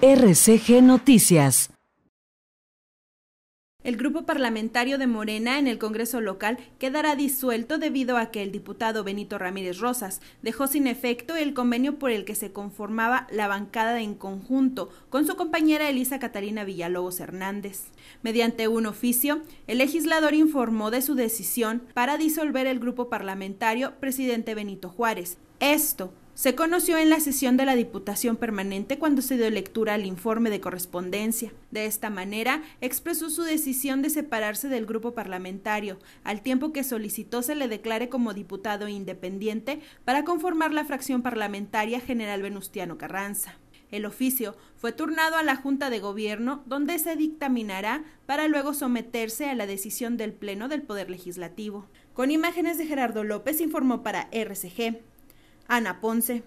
RCG Noticias. El grupo parlamentario de Morena en el Congreso local quedará disuelto debido a que el diputado Benito Ramírez Rosas dejó sin efecto el convenio por el que se conformaba la bancada en conjunto con su compañera Elisa Catarina Villalobos Hernández. Mediante un oficio, el legislador informó de su decisión para disolver el grupo parlamentario presidente Benito Juárez. Esto se conoció en la sesión de la Diputación Permanente cuando se dio lectura al informe de correspondencia. De esta manera, expresó su decisión de separarse del grupo parlamentario, al tiempo que solicitó se le declare como diputado independiente para conformar la fracción parlamentaria General Venustiano Carranza. El oficio fue turnado a la Junta de Gobierno, donde se dictaminará para luego someterse a la decisión del Pleno del Poder Legislativo. Con imágenes de Gerardo López informó para RCG Ana Ponce.